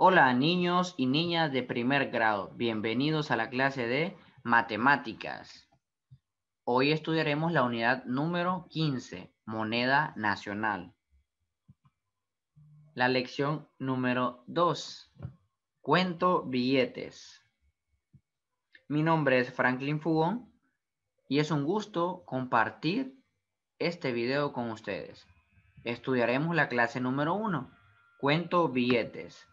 Hola niños y niñas de primer grado, bienvenidos a la clase de matemáticas. Hoy estudiaremos la unidad número 15, moneda nacional. La lección número 2, cuento billetes. Mi nombre es Franklin Fugón y es un gusto compartir este video con ustedes. Estudiaremos la clase número 1, cuento billetes.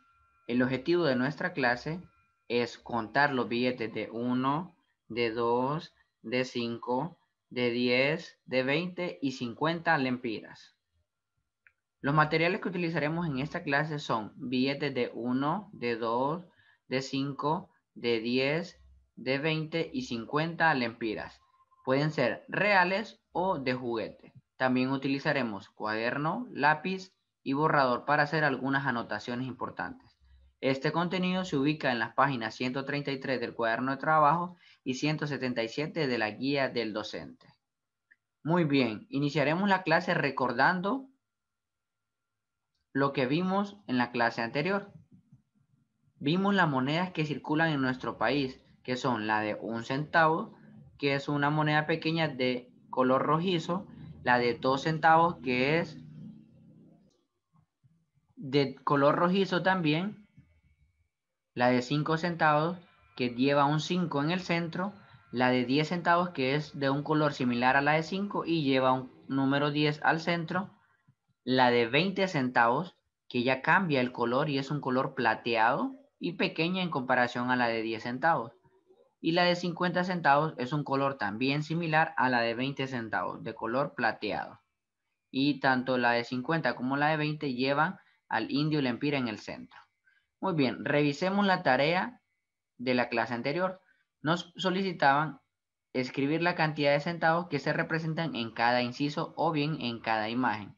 El objetivo de nuestra clase es contar los billetes de 1, de 2, de 5, de 10, de 20 y 50 lempiras. Los materiales que utilizaremos en esta clase son billetes de 1, de 2, de 5, de 10, de 20 y 50 lempiras. Pueden ser reales o de juguete. También utilizaremos cuaderno, lápiz y borrador para hacer algunas anotaciones importantes. Este contenido se ubica en las páginas 133 del cuaderno de trabajo y 177 de la guía del docente. Muy bien, iniciaremos la clase recordando lo que vimos en la clase anterior. Vimos las monedas que circulan en nuestro país, que son la de un centavo, que es una moneda pequeña de color rojizo, la de dos centavos, que es de color rojizo también, la de 5 centavos que lleva un 5 en el centro, la de 10 centavos que es de un color similar a la de 5 y lleva un número 10 al centro, la de 20 centavos que ya cambia el color y es un color plateado y pequeña en comparación a la de 10 centavos. Y la de 50 centavos es un color también similar a la de 20 centavos, de color plateado. Y tanto la de 50 como la de 20 llevan al indio lempira en el centro. Muy bien, revisemos la tarea de la clase anterior. Nos solicitaban escribir la cantidad de centavos que se representan en cada inciso o bien en cada imagen.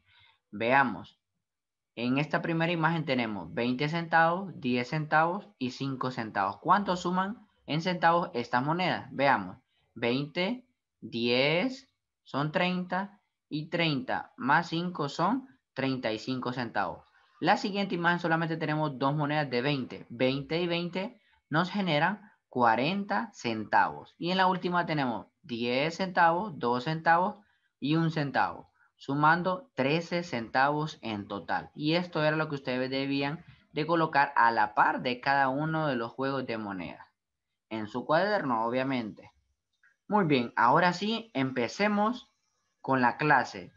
Veamos. En esta primera imagen tenemos 20 centavos, 10 centavos y 5 centavos. ¿Cuánto suman en centavos estas monedas? Veamos. 20, 10 son 30 y 30 más 5 son 35 centavos. La siguiente imagen solamente tenemos dos monedas de 20. 20 y 20 nos generan 40 centavos. Y en la última tenemos 10 centavos, 2 centavos y 1 centavo. Sumando 13 centavos en total. Y esto era lo que ustedes debían de colocar a la par de cada uno de los juegos de monedas. En su cuaderno, obviamente. Muy bien, ahora sí, empecemos con la clase.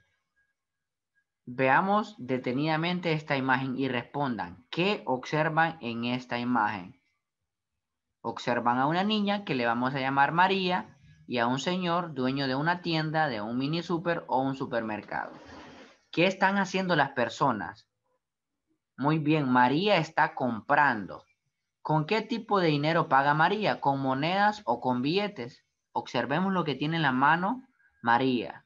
Veamos detenidamente esta imagen y respondan, ¿qué observan en esta imagen? Observan a una niña que le vamos a llamar María y a un señor dueño de una tienda, de un mini super o un supermercado. ¿Qué están haciendo las personas? Muy bien, María está comprando. ¿Con qué tipo de dinero paga María? ¿Con monedas o con billetes? Observemos lo que tiene en la mano María.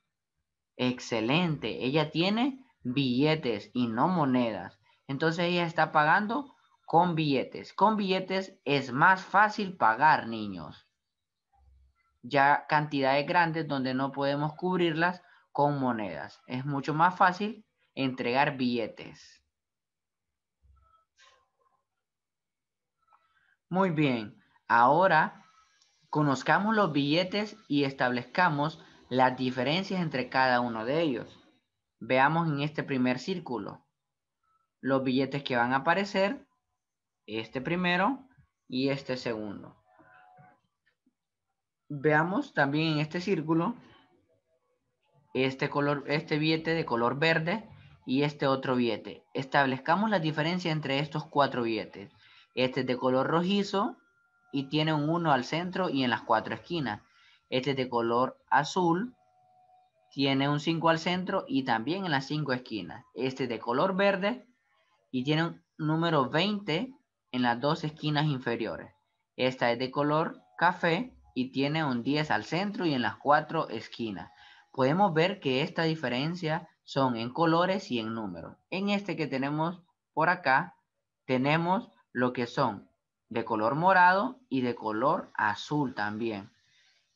Excelente. Ella tiene billetes y no monedas. Entonces ella está pagando con billetes. Con billetes es más fácil pagar, niños. Ya cantidades grandes donde no podemos cubrirlas con monedas. Es mucho más fácil entregar billetes. Muy bien, ahora conozcamos los billetes y establezcamos las diferencias entre cada uno de ellos. Veamos en este primer círculo los billetes que van a aparecer, este primero y este segundo. Veamos también en este círculo este, color, este billete de color verde y este otro billete. Establezcamos la diferencia entre estos cuatro billetes. Este es de color rojizo y tiene un 1 al centro y en las cuatro esquinas. Este es de color azul tiene un 5 al centro y también en las 5 esquinas. Este es de color verde y tiene un número 20 en las dos esquinas inferiores. Esta es de color café y tiene un 10 al centro y en las cuatro esquinas. Podemos ver que esta diferencia son en colores y en números. En este que tenemos por acá, tenemos lo que son de color morado y de color azul también.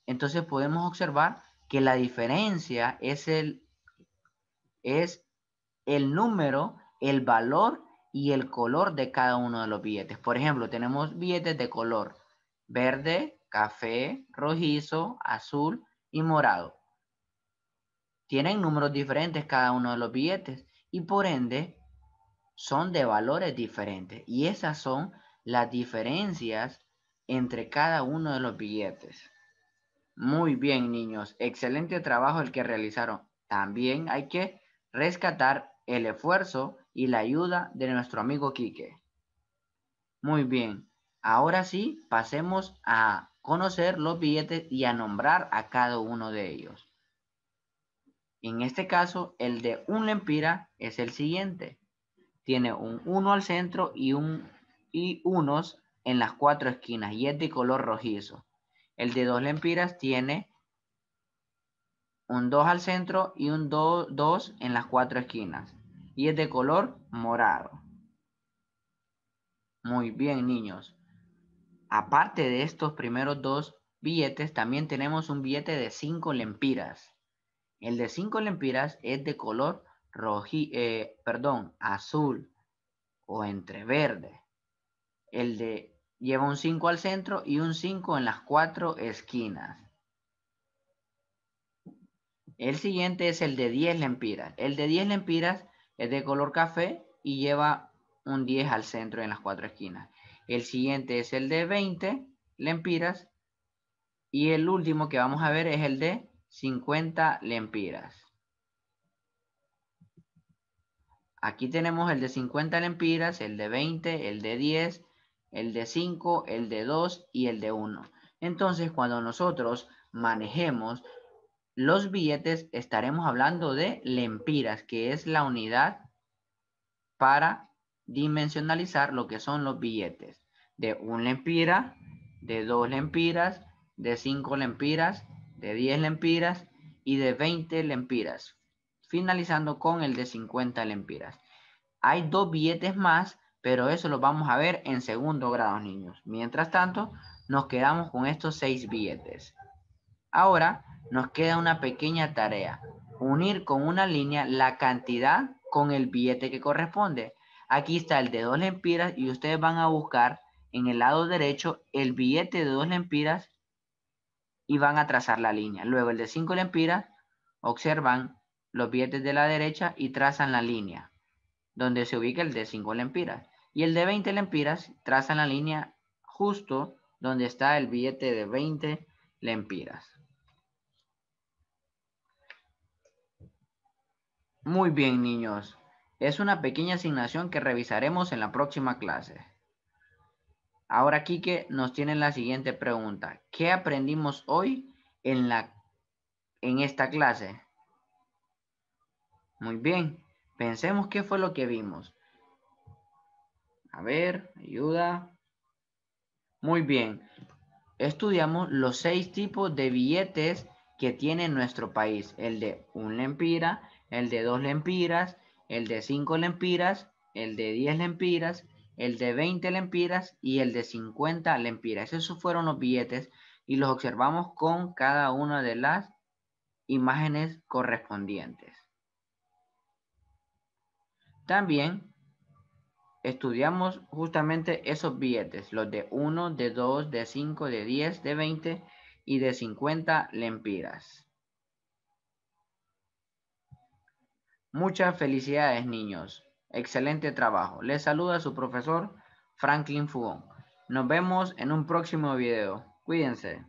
Entonces podemos observar que la diferencia es el, es el número, el valor y el color de cada uno de los billetes. Por ejemplo, tenemos billetes de color verde, café, rojizo, azul y morado. Tienen números diferentes cada uno de los billetes y por ende son de valores diferentes. Y esas son las diferencias entre cada uno de los billetes. Muy bien, niños. Excelente trabajo el que realizaron. También hay que rescatar el esfuerzo y la ayuda de nuestro amigo Quique. Muy bien. Ahora sí, pasemos a conocer los billetes y a nombrar a cada uno de ellos. En este caso, el de un lempira es el siguiente. Tiene un 1 al centro y, y unos en las cuatro esquinas y es de color rojizo. El de dos lempiras tiene un 2 al centro y un 2 en las cuatro esquinas. Y es de color morado. Muy bien, niños. Aparte de estos primeros dos billetes, también tenemos un billete de cinco lempiras. El de 5 lempiras es de color rojí, eh, perdón, azul o entre verde. El de Lleva un 5 al centro y un 5 en las cuatro esquinas. El siguiente es el de 10 lempiras. El de 10 lempiras es de color café y lleva un 10 al centro en las cuatro esquinas. El siguiente es el de 20 lempiras. Y el último que vamos a ver es el de 50 lempiras. Aquí tenemos el de 50 lempiras, el de 20, el de 10, el de 5, el de 2 y el de 1. Entonces, cuando nosotros manejemos los billetes, estaremos hablando de lempiras, que es la unidad para dimensionalizar lo que son los billetes. De 1 lempira, de 2 lempiras, de 5 lempiras, de 10 lempiras y de 20 lempiras, finalizando con el de 50 lempiras. Hay dos billetes más pero eso lo vamos a ver en segundo grado, niños. Mientras tanto, nos quedamos con estos seis billetes. Ahora nos queda una pequeña tarea. Unir con una línea la cantidad con el billete que corresponde. Aquí está el de dos lempiras y ustedes van a buscar en el lado derecho el billete de dos lempiras y van a trazar la línea. Luego el de cinco lempiras, observan los billetes de la derecha y trazan la línea donde se ubica el de cinco lempiras y el de 20 lempiras traza la línea justo donde está el billete de 20 lempiras. Muy bien, niños. Es una pequeña asignación que revisaremos en la próxima clase. Ahora, Kike nos tiene la siguiente pregunta. ¿Qué aprendimos hoy en, la, en esta clase? Muy bien. Pensemos qué fue lo que vimos. A ver, ayuda. Muy bien. Estudiamos los seis tipos de billetes que tiene nuestro país. El de un lempira, el de dos lempiras, el de cinco lempiras, el de diez lempiras, el de 20 lempiras y el de 50 lempiras. Esos fueron los billetes y los observamos con cada una de las imágenes correspondientes. También estudiamos justamente esos billetes, los de 1, de 2, de 5, de 10, de 20 y de 50 lempiras. Muchas felicidades, niños. Excelente trabajo. Les saluda su profesor Franklin Fugón. Nos vemos en un próximo video. Cuídense.